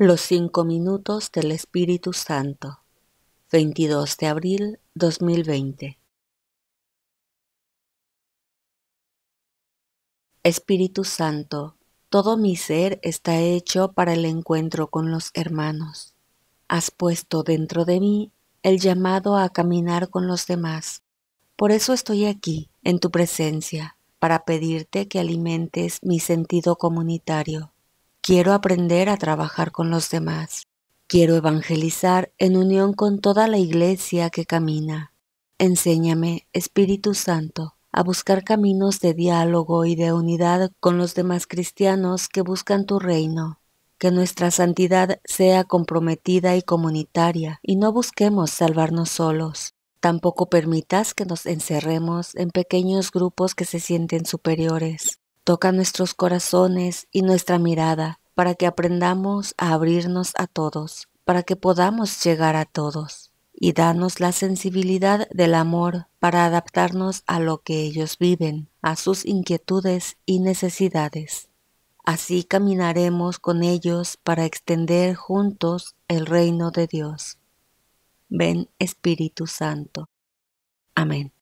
Los cinco minutos del Espíritu Santo, 22 de abril 2020. Espíritu Santo, todo mi ser está hecho para el encuentro con los hermanos. Has puesto dentro de mí el llamado a caminar con los demás. Por eso estoy aquí, en tu presencia, para pedirte que alimentes mi sentido comunitario Quiero aprender a trabajar con los demás. Quiero evangelizar en unión con toda la iglesia que camina. Enséñame, Espíritu Santo, a buscar caminos de diálogo y de unidad con los demás cristianos que buscan tu reino. Que nuestra santidad sea comprometida y comunitaria y no busquemos salvarnos solos. Tampoco permitas que nos encerremos en pequeños grupos que se sienten superiores. Toca nuestros corazones y nuestra mirada para que aprendamos a abrirnos a todos, para que podamos llegar a todos. Y danos la sensibilidad del amor para adaptarnos a lo que ellos viven, a sus inquietudes y necesidades. Así caminaremos con ellos para extender juntos el reino de Dios. Ven Espíritu Santo. Amén.